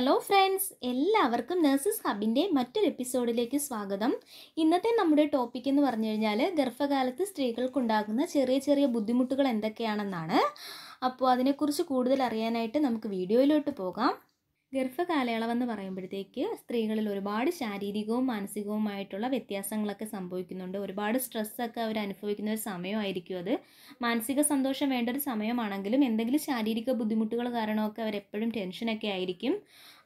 hello friends എല്ലാവർക്കും nurses ഹബിൻ്റെ മറ്റൊരു എപ്പിസോഡിലേക്ക് സ്വാഗതം ഇന്നത്തെ നമ്മുടെ ടോപ്പിക് എന്ന് പറഞ്ഞു കഴിഞ്ഞാൽ ഗർഭകാലത്ത് സ്ത്രീകൾക്കുണ്ടാകുന്ന ചെറിയ ചെറിയ ബുദ്ധിമുട്ടുകൾ എന്തൊക്കെയാണെന്നാണ് അപ്പോൾ അതിനെക്കുറിച്ച് കൂടുതൽ അറിയാനായിട്ട് നമുക്ക് വീഡിയോയിലോട്ട് പോകാം ഗർഭകാലയളവെന്ന് പറയുമ്പോഴത്തേക്ക് സ്ത്രീകളിൽ ഒരുപാട് ശാരീരികവും മാനസികവുമായിട്ടുള്ള വ്യത്യാസങ്ങളൊക്കെ സംഭവിക്കുന്നുണ്ട് ഒരുപാട് സ്ട്രെസ്സൊക്കെ അവർ അനുഭവിക്കുന്ന ഒരു സമയമായിരിക്കും അത് മാനസിക സന്തോഷം വേണ്ട ഒരു സമയമാണെങ്കിലും എന്തെങ്കിലും ശാരീരിക ബുദ്ധിമുട്ടുകൾ കാരണമൊക്കെ അവരെപ്പോഴും ടെൻഷനൊക്കെ ആയിരിക്കും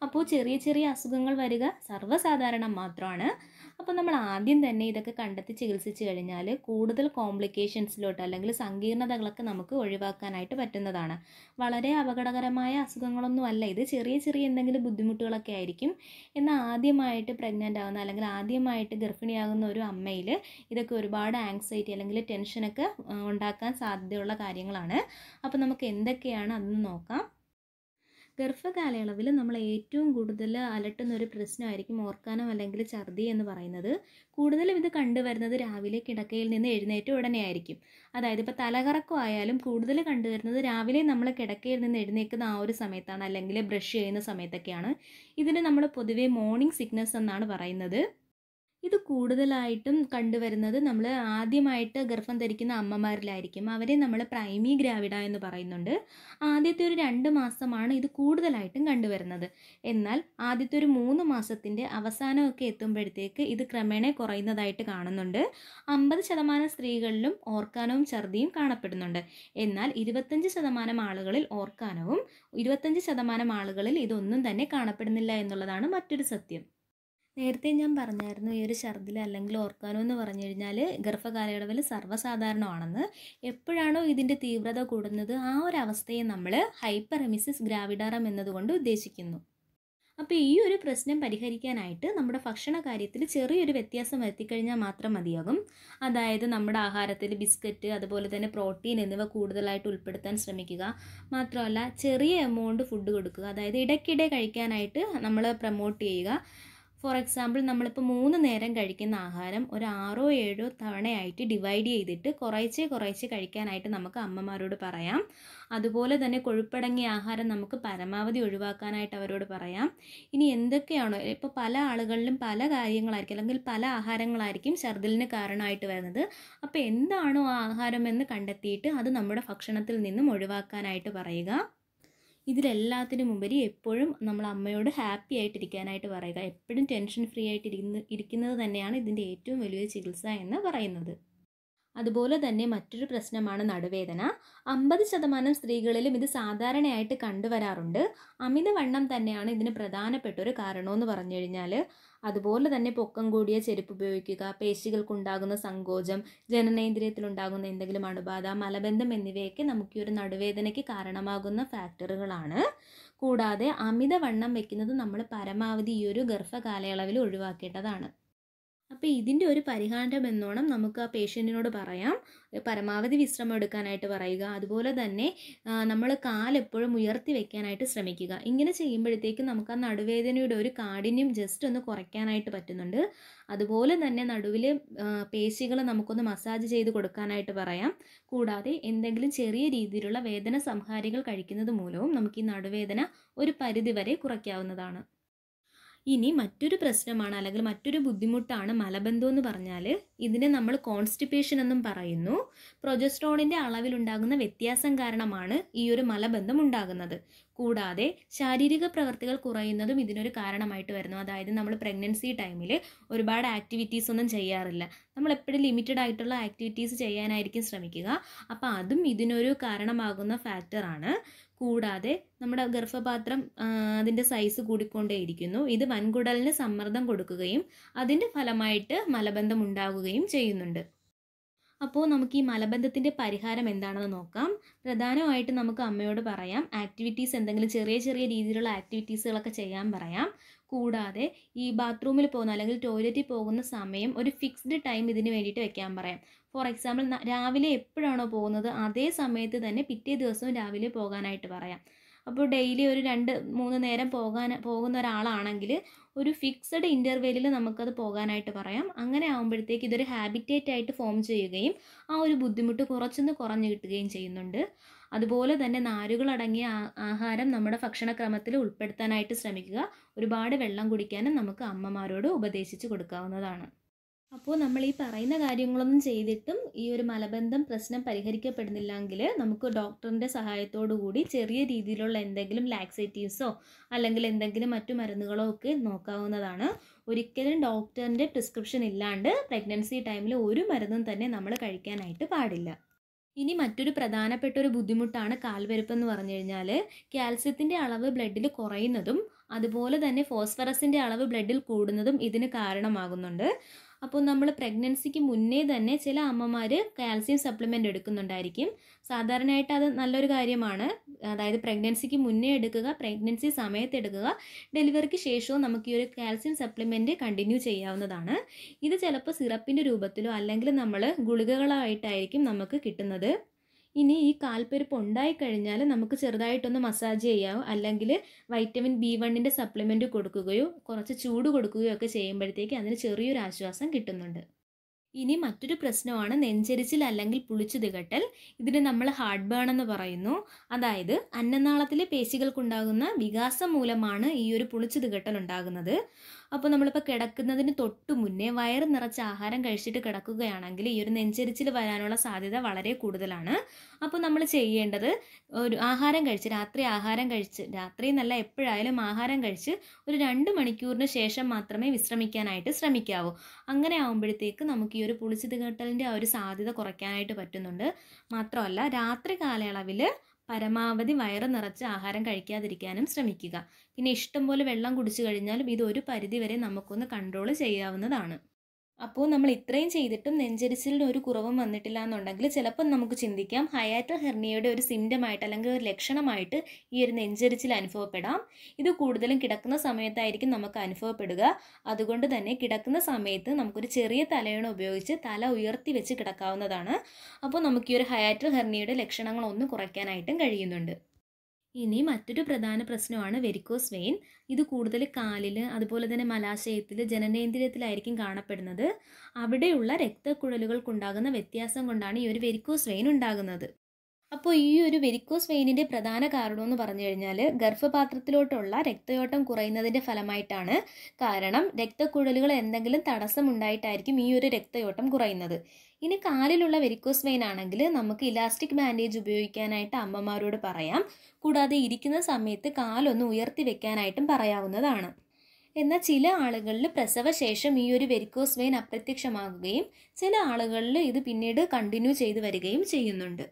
അപ്പോൾ ചെറിയ ചെറിയ അസുഖങ്ങൾ വരിക സർവ്വസാധാരണം മാത്രമാണ് അപ്പോൾ നമ്മൾ ആദ്യം തന്നെ ഇതൊക്കെ കണ്ടെത്തി ചികിത്സിച്ച് കഴിഞ്ഞാൽ കൂടുതൽ കോംപ്ലിക്കേഷൻസിലോട്ട് അല്ലെങ്കിൽ സങ്കീർണതകളൊക്കെ നമുക്ക് ഒഴിവാക്കാനായിട്ട് പറ്റുന്നതാണ് വളരെ അപകടകരമായ അസുഖങ്ങളൊന്നും അല്ല ഇത് ചെറിയ ചെറിയ എന്തെങ്കിലും ബുദ്ധിമുട്ടുകളൊക്കെ ആയിരിക്കും എന്നാൽ ആദ്യമായിട്ട് പ്രഗ്നൻ്റ് ആവുന്ന അല്ലെങ്കിൽ ആദ്യമായിട്ട് ഗർഭിണിയാകുന്ന ഒരു അമ്മയിൽ ഇതൊക്കെ ഒരുപാട് ആങ്സൈറ്റി അല്ലെങ്കിൽ ടെൻഷനൊക്കെ ഉണ്ടാക്കാൻ സാധ്യതയുള്ള കാര്യങ്ങളാണ് അപ്പോൾ നമുക്ക് എന്തൊക്കെയാണ് അതെന്ന് നോക്കാം ഗർഭകാലയളവിൽ നമ്മൾ ഏറ്റവും കൂടുതൽ അലട്ടുന്ന ഒരു പ്രശ്നമായിരിക്കും ഓർക്കാനം അല്ലെങ്കിൽ ഛർദി എന്ന് പറയുന്നത് കൂടുതലും ഇത് കണ്ടുവരുന്നത് രാവിലെ കിടക്കയിൽ നിന്ന് എഴുന്നേറ്റ് ഉടനെ ആയിരിക്കും അതായത് ഇപ്പോൾ തലകറക്കം ആയാലും കൂടുതൽ കണ്ടുവരുന്നത് രാവിലെ നമ്മൾ കിടക്കയിൽ നിന്ന് എഴുന്നേൽക്കുന്ന ആ ഒരു സമയത്താണ് അല്ലെങ്കിൽ ബ്രഷ് ചെയ്യുന്ന സമയത്തൊക്കെയാണ് ഇതിന് നമ്മൾ പൊതുവേ മോർണിംഗ് സിക്നസ് എന്നാണ് പറയുന്നത് ഇത് കൂടുതലായിട്ടും കണ്ടുവരുന്നത് നമ്മൾ ആദ്യമായിട്ട് ഗർഭം ധരിക്കുന്ന അമ്മമാരിലായിരിക്കും അവരെ നമ്മൾ പ്രൈമി ഗ്രാവിഡ എന്ന് പറയുന്നുണ്ട് ആദ്യത്തെ ഒരു രണ്ട് മാസമാണ് ഇത് കൂടുതലായിട്ടും കണ്ടുവരുന്നത് എന്നാൽ ആദ്യത്തെ ഒരു മൂന്ന് മാസത്തിൻ്റെ അവസാനമൊക്കെ എത്തുമ്പോഴത്തേക്ക് ഇത് ക്രമേണ കുറയുന്നതായിട്ട് കാണുന്നുണ്ട് അമ്പത് ശതമാനം സ്ത്രീകളിലും ഓർക്കാനവും ഛർദിയും കാണപ്പെടുന്നുണ്ട് എന്നാൽ ഇരുപത്തഞ്ച് ശതമാനം ആളുകളിൽ ഓർക്കാനവും ഇരുപത്തഞ്ച് ശതമാനം ആളുകളിൽ ഇതൊന്നും തന്നെ കാണപ്പെടുന്നില്ല എന്നുള്ളതാണ് മറ്റൊരു സത്യം നേരത്തെ ഞാൻ പറഞ്ഞായിരുന്നു ഈ ഒരു ഛർദിൽ അല്ലെങ്കിൽ ഓർക്കാനോ എന്ന് പറഞ്ഞു കഴിഞ്ഞാൽ ഗർഭകാലയളവിൽ സർവ്വസാധാരണമാണെന്ന് എപ്പോഴാണോ ഇതിൻ്റെ തീവ്രത കൂടുന്നത് ആ ഒരു അവസ്ഥയെ നമ്മൾ ഹൈപ്പറമിസിസ് ഗ്രാവിഡാറം എന്നതുകൊണ്ട് ഉദ്ദേശിക്കുന്നു അപ്പോൾ ഈ ഒരു പ്രശ്നം പരിഹരിക്കാനായിട്ട് നമ്മുടെ ഭക്ഷണ കാര്യത്തിൽ ചെറിയൊരു വ്യത്യാസം വരുത്തിക്കഴിഞ്ഞാൽ മാത്രം മതിയാകും അതായത് നമ്മുടെ ആഹാരത്തിൽ ബിസ്ക്കറ്റ് അതുപോലെ തന്നെ പ്രോട്ടീൻ എന്നിവ കൂടുതലായിട്ട് ഉൾപ്പെടുത്താൻ ശ്രമിക്കുക മാത്രമല്ല ചെറിയ എമൗണ്ട് ഫുഡ് കൊടുക്കുക അതായത് ഇടയ്ക്കിടെ കഴിക്കാനായിട്ട് നമ്മൾ പ്രൊമോട്ട് ചെയ്യുക ഫോർ എക്സാമ്പിൾ നമ്മളിപ്പോൾ മൂന്ന് നേരം കഴിക്കുന്ന ആഹാരം ഒരു ആറോ ഏഴോ തവണയായിട്ട് ഡിവൈഡ് ചെയ്തിട്ട് കുറേശ്ശെ കുറേശ്ശെ കഴിക്കാനായിട്ട് നമുക്ക് അമ്മമാരോട് പറയാം അതുപോലെ തന്നെ കൊഴുപ്പടങ്ങിയ ആഹാരം നമുക്ക് പരമാവധി ഒഴിവാക്കാനായിട്ട് അവരോട് പറയാം ഇനി എന്തൊക്കെയാണോ ഇപ്പോൾ പല ആളുകളിലും പല കാര്യങ്ങളായിരിക്കും അല്ലെങ്കിൽ പല ആഹാരങ്ങളായിരിക്കും ഛർദിലിന് കാരണമായിട്ട് വരുന്നത് അപ്പോൾ എന്താണോ ആഹാരം എന്ന് കണ്ടെത്തിയിട്ട് അത് നമ്മുടെ ഭക്ഷണത്തിൽ നിന്നും ഒഴിവാക്കാനായിട്ട് പറയുക ഇതിലെല്ലാത്തിനും ഉപരി എപ്പോഴും നമ്മൾ അമ്മയോട് ഹാപ്പി ആയിട്ടിരിക്കാനായിട്ട് പറയുക എപ്പോഴും ടെൻഷൻ ഫ്രീ ആയിട്ട് ഇരിക്കുന്നത് തന്നെയാണ് ഇതിൻ്റെ ഏറ്റവും വലിയൊരു ചികിത്സ എന്ന് പറയുന്നത് അതുപോലെ തന്നെ മറ്റൊരു പ്രശ്നമാണ് നടുവേദന അമ്പത് ശതമാനം സ്ത്രീകളിലും ഇത് സാധാരണയായിട്ട് കണ്ടുവരാറുണ്ട് അമിതവണ്ണം തന്നെയാണ് ഇതിന് പ്രധാനപ്പെട്ട ഒരു കാരണമെന്ന് പറഞ്ഞു കഴിഞ്ഞാൽ അതുപോലെ തന്നെ പൊക്കം കൂടിയ ചെരുപ്പ് ഉപയോഗിക്കുക പേശികൾക്കുണ്ടാകുന്ന സങ്കോചം ജനനേന്ദ്രിയത്തിലുണ്ടാകുന്ന എന്തെങ്കിലും അണുബാധ മലബന്ധം എന്നിവയൊക്കെ നമുക്ക് ഈ ഒരു നടുവേദനയ്ക്ക് കാരണമാകുന്ന ഫാക്ടറുകളാണ് കൂടാതെ അമിതവണ്ണം വെക്കുന്നത് നമ്മൾ പരമാവധി ഈ ഒരു ഗർഭകാലയളവിൽ ഒഴിവാക്കേണ്ടതാണ് അപ്പോൾ ഇതിൻ്റെ ഒരു പരിഹാരം എന്നോണം നമുക്ക് ആ പേഷ്യൻറ്റിനോട് പറയാം പരമാവധി വിശ്രമം എടുക്കാനായിട്ട് പറയുക അതുപോലെ തന്നെ നമ്മൾ കാലെപ്പോഴും ഉയർത്തി വെക്കാനായിട്ട് ശ്രമിക്കുക ഇങ്ങനെ ചെയ്യുമ്പോഴത്തേക്കും നമുക്ക് ആ നടുവേദനയുടെ ഒരു കാഠിന്യം ജസ്റ്റ് ഒന്ന് കുറയ്ക്കാനായിട്ട് പറ്റുന്നുണ്ട് അതുപോലെ തന്നെ നടുവിൽ പേശികൾ നമുക്കൊന്ന് മസാജ് ചെയ്ത് കൊടുക്കാനായിട്ട് പറയാം കൂടാതെ എന്തെങ്കിലും ചെറിയ രീതിയിലുള്ള വേദന സംഹാരികൾ കഴിക്കുന്നത് മൂലവും നമുക്ക് ഈ നടുവേദന ഒരു പരിധിവരെ കുറയ്ക്കാവുന്നതാണ് ഇനി മറ്റൊരു പ്രശ്നമാണ് അല്ലെങ്കിൽ മറ്റൊരു ബുദ്ധിമുട്ടാണ് മലബന്ധം എന്ന് പറഞ്ഞാൽ ഇതിനെ നമ്മൾ കോൺസ്റ്റിപ്പേഷൻ എന്നും പറയുന്നു പ്രൊജസ്ട്രോണിൻ്റെ അളവിലുണ്ടാകുന്ന വ്യത്യാസം കാരണമാണ് ഈ ഒരു മലബന്ധം ഉണ്ടാകുന്നത് കൂടാതെ ശാരീരിക പ്രവർത്തികൾ കുറയുന്നതും ഇതിനൊരു കാരണമായിട്ട് വരുന്നു അതായത് നമ്മൾ പ്രഗ്നൻസി ടൈമിൽ ഒരുപാട് ആക്ടിവിറ്റീസ് ഒന്നും ചെയ്യാറില്ല നമ്മൾ എപ്പോഴും ലിമിറ്റഡ് ആയിട്ടുള്ള ആക്ടിവിറ്റീസ് ചെയ്യാനായിരിക്കും ശ്രമിക്കുക അപ്പോൾ അതും ഇതിനൊരു കാരണമാകുന്ന ഫാക്ടറാണ് കൂടാതെ നമ്മുടെ ഗർഭപാത്രം അതിൻ്റെ സൈസ് കൂടിക്കൊണ്ടേയിരിക്കുന്നു ഇത് വൻകുടലിന് സമ്മർദ്ദം കൊടുക്കുകയും അതിൻ്റെ ഫലമായിട്ട് മലബന്ധം ഉണ്ടാവുകയും ചെയ്യുന്നുണ്ട് അപ്പോൾ നമുക്ക് ഈ മലബന്ധത്തിൻ്റെ പരിഹാരം എന്താണെന്ന് നോക്കാം പ്രധാനമായിട്ട് നമുക്ക് അമ്മയോട് പറയാം ആക്ടിവിറ്റീസ് എന്തെങ്കിലും ചെറിയ ചെറിയ രീതിയിലുള്ള ആക്ടിവിറ്റീസുകളൊക്കെ ചെയ്യാൻ പറയാം കൂടാതെ ഈ ബാത്റൂമിൽ പോകുന്ന അല്ലെങ്കിൽ ടോയ്ലറ്റിൽ പോകുന്ന സമയം ഒരു ഫിക്സ്ഡ് ടൈം ഇതിന് വേണ്ടിയിട്ട് വെക്കാൻ പറയാം ഫോർ എക്സാമ്പിൾ രാവിലെ എപ്പോഴാണോ പോകുന്നത് അതേ സമയത്ത് തന്നെ പിറ്റേ ദിവസവും രാവിലെ പോകാനായിട്ട് പറയാം അപ്പോൾ ഡെയിലി ഒരു രണ്ട് മൂന്ന് നേരം പോകാൻ പോകുന്ന ഒരാളാണെങ്കിൽ ഒരു ഫിക്സഡ് ഇൻ്റർവെലിൽ നമുക്കത് പോകാനായിട്ട് പറയാം അങ്ങനെ ആകുമ്പോഴത്തേക്ക് ഇതൊരു ഹാബിറ്റേറ്റ് ആയിട്ട് ഫോം ചെയ്യുകയും ആ ഒരു ബുദ്ധിമുട്ട് കുറച്ചൊന്ന് കുറഞ്ഞു കിട്ടുകയും ചെയ്യുന്നുണ്ട് അതുപോലെ തന്നെ നാരുകളടങ്ങിയ ആഹാരം നമ്മുടെ ഭക്ഷണക്രമത്തിൽ ഉൾപ്പെടുത്താനായിട്ട് ശ്രമിക്കുക ഒരുപാട് വെള്ളം കുടിക്കാനും നമുക്ക് അമ്മമാരോട് ഉപദേശിച്ചു കൊടുക്കാവുന്നതാണ് അപ്പോൾ നമ്മൾ ഈ പറയുന്ന കാര്യങ്ങളൊന്നും ചെയ്തിട്ടും ഈ ഒരു മലബന്ധം പ്രശ്നം പരിഹരിക്കപ്പെടുന്നില്ലെങ്കിൽ നമുക്ക് ഡോക്ടറിൻ്റെ സഹായത്തോടു കൂടി ചെറിയ രീതിയിലുള്ള എന്തെങ്കിലും ലാക്സേറ്റീവ്സോ അല്ലെങ്കിൽ എന്തെങ്കിലും മറ്റു മരുന്നുകളോ ഒക്കെ നോക്കാവുന്നതാണ് ഒരിക്കലും ഡോക്ടറിൻ്റെ പ്രിസ്ക്രിപ്ഷൻ ഇല്ലാണ്ട് പ്രഗ്നൻസി ടൈമിൽ ഒരു മരുന്നും തന്നെ നമ്മൾ കഴിക്കാനായിട്ട് പാടില്ല ഇനി മറ്റൊരു പ്രധാനപ്പെട്ട ഒരു ബുദ്ധിമുട്ടാണ് കാൽവരുപ്പ് എന്ന് പറഞ്ഞു കഴിഞ്ഞാൽ കാൽസ്യത്തിൻ്റെ അളവ് ബ്ലഡിൽ കുറയുന്നതും അതുപോലെ തന്നെ ഫോസ്ഫറസിൻ്റെ അളവ് ബ്ലഡിൽ കൂടുന്നതും ഇതിന് കാരണമാകുന്നുണ്ട് അപ്പോൾ നമ്മൾ പ്രഗ്നൻസിക്ക് മുന്നേ തന്നെ ചില അമ്മമാർ കാൽസ്യം സപ്ലിമെൻ്റ് എടുക്കുന്നുണ്ടായിരിക്കും സാധാരണയായിട്ട് അത് നല്ലൊരു കാര്യമാണ് അതായത് പ്രഗ്നൻസിക്ക് മുന്നേ എടുക്കുക പ്രഗ്നൻസി സമയത്ത് എടുക്കുക ഡെലിവറിക്ക് ശേഷവും നമുക്ക് ഈ ഒരു കാൽസ്യം സപ്ലിമെൻ്റ് കണ്ടിന്യൂ ചെയ്യാവുന്നതാണ് ഇത് ചിലപ്പോൾ സിറപ്പിൻ്റെ രൂപത്തിലോ അല്ലെങ്കിൽ നമ്മൾ ഗുളികകളായിട്ടായിരിക്കും നമുക്ക് കിട്ടുന്നത് ഇനി ഈ കാൽപ്പെരുപ്പ് ഉണ്ടായിക്കഴിഞ്ഞാൽ നമുക്ക് ചെറുതായിട്ടൊന്ന് മസാജ് ചെയ്യാമോ അല്ലെങ്കിൽ വൈറ്റമിൻ ബി വണ്ണിൻ്റെ സപ്ലിമെൻറ്റ് കൊടുക്കുകയോ കുറച്ച് ചൂട് കൊടുക്കുകയോ ഒക്കെ ചെയ്യുമ്പോഴത്തേക്ക് അതിന് ചെറിയൊരു ആശ്വാസം കിട്ടുന്നുണ്ട് ഇനി മറ്റൊരു പ്രശ്നമാണ് നെഞ്ചരിച്ചിൽ അല്ലെങ്കിൽ പുളിച്ചു തികട്ടൽ ഇതിന് നമ്മൾ ഹാർട്ട് ബേൺ എന്ന് പറയുന്നു അതായത് അന്നനാളത്തിലെ പേശികൾക്കുണ്ടാകുന്ന വികാസം മൂലമാണ് ഈ ഒരു പുളിച്ചു തികട്ടൽ ഉണ്ടാകുന്നത് അപ്പോൾ നമ്മളിപ്പോൾ കിടക്കുന്നതിന് തൊട്ട് മുന്നേ വയറ് നിറച്ച് ആഹാരം കഴിച്ചിട്ട് കിടക്കുകയാണെങ്കിൽ ഈ ഒരു നെഞ്ചരിച്ചിൽ വരാനുള്ള സാധ്യത വളരെ കൂടുതലാണ് അപ്പോൾ നമ്മൾ ചെയ്യേണ്ടത് ഒരു ആഹാരം കഴിച്ച് രാത്രി ആഹാരം കഴിച്ച് രാത്രി എന്നല്ല എപ്പോഴായാലും ആഹാരം കഴിച്ച് ഒരു രണ്ട് മണിക്കൂറിന് ശേഷം മാത്രമേ വിശ്രമിക്കാനായിട്ട് ശ്രമിക്കാവൂ അങ്ങനെ ആകുമ്പോഴത്തേക്ക് നമുക്ക് ഈ ഒരു പുളിച്ചിത് കെട്ടലിൻ്റെ ആ ഒരു സാധ്യത കുറയ്ക്കാനായിട്ട് പറ്റുന്നുണ്ട് മാത്രമല്ല രാത്രി കാലയളവിൽ പരമാവധി വയറ് നിറച്ച് ആഹാരം കഴിക്കാതിരിക്കാനും ശ്രമിക്കുക പിന്നെ ഇഷ്ടം പോലെ വെള്ളം കുടിച്ചു കഴിഞ്ഞാലും ഇത് ഒരു പരിധിവരെ നമുക്കൊന്ന് കൺട്രോൾ ചെയ്യാവുന്നതാണ് അപ്പോൾ നമ്മൾ ഇത്രയും ചെയ്തിട്ടും നെഞ്ചരിച്ചിലിന് ഒരു കുറവും വന്നിട്ടില്ല എന്നുണ്ടെങ്കിൽ ചിലപ്പം നമുക്ക് ചിന്തിക്കാം ഹയാറ്റൽ ഹെർണിയയുടെ ഒരു സിംറ്റമായിട്ട് അല്ലെങ്കിൽ ഒരു ലക്ഷണമായിട്ട് ഈ ഒരു നെഞ്ചരിച്ചിൽ അനുഭവപ്പെടാം ഇത് കൂടുതലും കിടക്കുന്ന സമയത്തായിരിക്കും നമുക്ക് അനുഭവപ്പെടുക അതുകൊണ്ട് തന്നെ കിടക്കുന്ന സമയത്ത് നമുക്കൊരു ചെറിയ തലയണ ഉപയോഗിച്ച് തല ഉയർത്തി വെച്ച് കിടക്കാവുന്നതാണ് അപ്പോൾ നമുക്ക് ഈ ഒരു ഹയാറ്റൽ ഹെർണിയയുടെ ലക്ഷണങ്ങളൊന്നും കുറയ്ക്കാനായിട്ടും കഴിയുന്നുണ്ട് ഇനി മറ്റൊരു പ്രധാന പ്രശ്നമാണ് വെരിക്കോസ് വെയിൻ ഇത് കൂടുതൽ കാലിൽ അതുപോലെ തന്നെ മലാശയത്തിൽ ജനനേന്ദ്രിയത്തിലായിരിക്കും കാണപ്പെടുന്നത് അവിടെയുള്ള രക്തക്കുഴലുകൾക്കുണ്ടാകുന്ന വ്യത്യാസം കൊണ്ടാണ് ഈ ഒരു വെരിക്കോസ് വെയിൻ ഉണ്ടാകുന്നത് അപ്പോൾ ഈ ഒരു വെരിക്കോസ് വെയിനിൻ്റെ പ്രധാന കാരണമെന്ന് പറഞ്ഞു കഴിഞ്ഞാൽ ഗർഭപാത്രത്തിലോട്ടുള്ള രക്തയോട്ടം കുറയുന്നതിൻ്റെ ഫലമായിട്ടാണ് കാരണം രക്തക്കുഴലുകൾ എന്തെങ്കിലും തടസ്സം ഉണ്ടായിട്ടായിരിക്കും ഈ ഒരു രക്തയോട്ടം കുറയുന്നത് ഇനി കാലിലുള്ള വെരിക്കോസ് വെയിൻ ആണെങ്കിൽ നമുക്ക് ഇലാസ്റ്റിക് ബാൻഡേജ് ഉപയോഗിക്കാനായിട്ട് അമ്മമാരോട് പറയാം കൂടാതെ ഇരിക്കുന്ന സമയത്ത് കാലൊന്ന് ഉയർത്തി വെക്കാനായിട്ടും പറയാവുന്നതാണ് എന്നാൽ ചില ആളുകളിൽ പ്രസവശേഷം ഈ ഒരു വെരിക്കോസ് വെയിൻ അപ്രത്യക്ഷമാകുകയും ചില ആളുകളിൽ ഇത് പിന്നീട് കണ്ടിന്യൂ ചെയ്തു വരികയും ചെയ്യുന്നുണ്ട്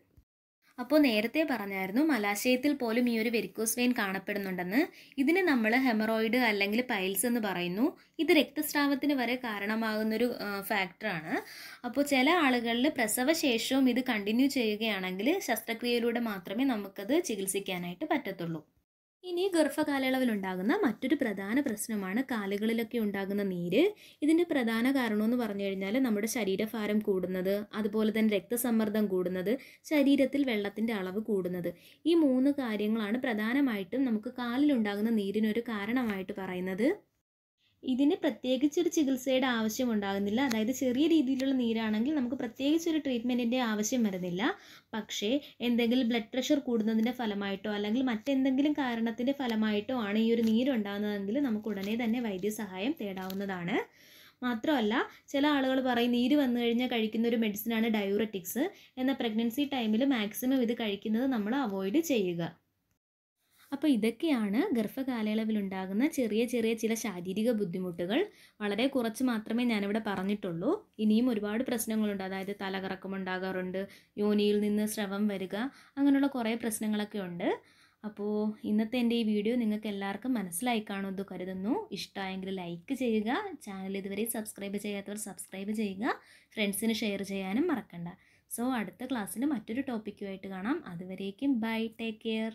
അപ്പോൾ നേരത്തെ പറഞ്ഞായിരുന്നു മലാശയത്തിൽ പോലും ഈ ഒരു വെരിക്കോസ് വെയിൻ കാണപ്പെടുന്നുണ്ടെന്ന് ഇതിന് നമ്മൾ ഹെമറോയിഡ് അല്ലെങ്കിൽ പൈൽസ് എന്ന് പറയുന്നു ഇത് രക്തസ്രാവത്തിന് വരെ കാരണമാകുന്നൊരു ഫാക്ടറാണ് അപ്പോൾ ചില ആളുകളിൽ പ്രസവശേഷവും ഇത് കണ്ടിന്യൂ ചെയ്യുകയാണെങ്കിൽ ശസ്ത്രക്രിയയിലൂടെ മാത്രമേ നമുക്കത് ചികിത്സിക്കാനായിട്ട് പറ്റത്തുള്ളൂ ഇനി ഗർഭകാലയളവിൽ ഉണ്ടാകുന്ന മറ്റൊരു പ്രധാന പ്രശ്നമാണ് കാലുകളിലൊക്കെ ഉണ്ടാകുന്ന നീര് ഇതിൻ്റെ പ്രധാന കാരണമെന്ന് പറഞ്ഞു കഴിഞ്ഞാൽ നമ്മുടെ ശരീരഭാരം കൂടുന്നത് അതുപോലെ തന്നെ രക്തസമ്മർദ്ദം കൂടുന്നത് ശരീരത്തിൽ വെള്ളത്തിൻ്റെ അളവ് കൂടുന്നത് ഈ മൂന്ന് കാര്യങ്ങളാണ് പ്രധാനമായിട്ടും നമുക്ക് കാലിലുണ്ടാകുന്ന നീരിനൊരു കാരണമായിട്ട് പറയുന്നത് ഇതിന് പ്രത്യേകിച്ച് ഒരു ചികിത്സയുടെ ആവശ്യം ഉണ്ടാകുന്നില്ല അതായത് ചെറിയ രീതിയിലുള്ള നീരാണെങ്കിൽ നമുക്ക് പ്രത്യേകിച്ച് ഒരു ട്രീറ്റ്മെൻറ്റിൻ്റെ ആവശ്യം വരുന്നില്ല പക്ഷേ എന്തെങ്കിലും ബ്ലഡ് പ്രഷർ കൂടുന്നതിൻ്റെ ഫലമായിട്ടോ അല്ലെങ്കിൽ മറ്റെന്തെങ്കിലും കാരണത്തിൻ്റെ ഫലമായിട്ടോ ആണ് ഈ ഒരു നീരുണ്ടാകുന്നതെങ്കിൽ നമുക്ക് ഉടനെ തന്നെ വൈദ്യസഹായം തേടാവുന്നതാണ് മാത്രമല്ല ചില ആളുകൾ പറയും നീര് വന്നു കഴിഞ്ഞാൽ കഴിക്കുന്ന ഒരു മെഡിസിനാണ് ഡയൂററ്റിക്സ് എന്ന പ്രഗ്നൻസി ടൈമിൽ മാക്സിമം ഇത് കഴിക്കുന്നത് നമ്മൾ അവോയ്ഡ് ചെയ്യുക അപ്പോൾ ഇതൊക്കെയാണ് ഗർഭകാലയളവിൽ ഉണ്ടാകുന്ന ചെറിയ ചെറിയ ചില ശാരീരിക ബുദ്ധിമുട്ടുകൾ വളരെ കുറച്ച് മാത്രമേ ഞാനിവിടെ പറഞ്ഞിട്ടുള്ളൂ ഇനിയും ഒരുപാട് പ്രശ്നങ്ങളുണ്ട് അതായത് തലകറക്കം യോനിയിൽ നിന്ന് സ്രവം വരിക അങ്ങനെയുള്ള കുറേ പ്രശ്നങ്ങളൊക്കെ ഉണ്ട് അപ്പോൾ ഇന്നത്തെ എൻ്റെ ഈ വീഡിയോ നിങ്ങൾക്ക് എല്ലാവർക്കും മനസ്സിലായി കാണുമെന്ന് കരുതുന്നു ഇഷ്ടമായെങ്കിൽ ലൈക്ക് ചെയ്യുക ചാനൽ ഇതുവരെ സബ്സ്ക്രൈബ് ചെയ്യാത്തവർ സബ്സ്ക്രൈബ് ചെയ്യുക ഫ്രണ്ട്സിന് ഷെയർ ചെയ്യാനും മറക്കണ്ട സോ അടുത്ത ക്ലാസ്സിൽ മറ്റൊരു ടോപ്പിക്കുമായിട്ട് കാണാം അതുവരേക്കും ബൈ ടേക്ക് കെയർ